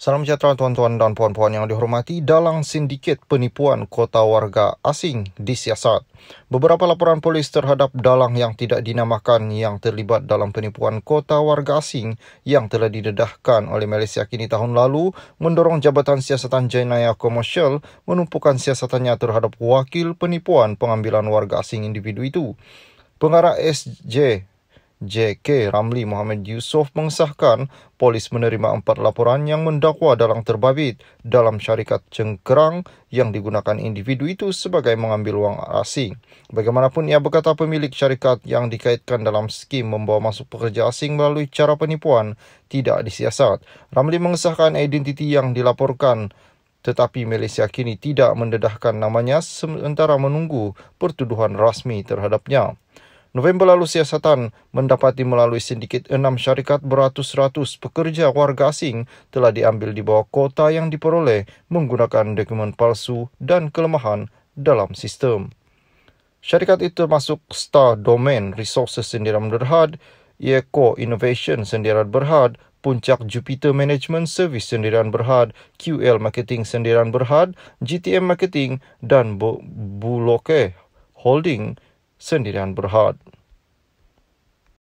Salam sejahtera tuan-tuan dan puan-puan yang dihormati dalam sindiket penipuan kota warga asing disiasat Beberapa laporan polis terhadap dalang yang tidak dinamakan yang terlibat dalam penipuan kota warga asing yang telah didedahkan oleh Malaysia kini tahun lalu mendorong Jabatan Siasatan Jenayah Komersial menumpukan siasatannya terhadap wakil penipuan pengambilan warga asing individu itu. Pengarah SJ JK Ramli Muhammad Yusof mengesahkan polis menerima empat laporan yang mendakwa dalang terbabit dalam syarikat cengkerang yang digunakan individu itu sebagai mengambil wang asing. Bagaimanapun ia berkata pemilik syarikat yang dikaitkan dalam skim membawa masuk pekerja asing melalui cara penipuan tidak disiasat. Ramli mengesahkan identiti yang dilaporkan tetapi Malaysia kini tidak mendedahkan namanya sementara menunggu pertuduhan rasmi terhadapnya. November lalu siasatan mendapati melalui sindiket enam syarikat beratus-ratus pekerja warga asing telah diambil di bawah kota yang diperoleh menggunakan dokumen palsu dan kelemahan dalam sistem. Syarikat itu masuk Star Domain Resources Sendira Berhad, Eco Innovation Sendirian Berhad, Puncak Jupiter Management Service Sendirian Berhad, QL Marketing Sendirian Berhad, GTM Marketing dan Buloke Holding Holding sendirian berhad.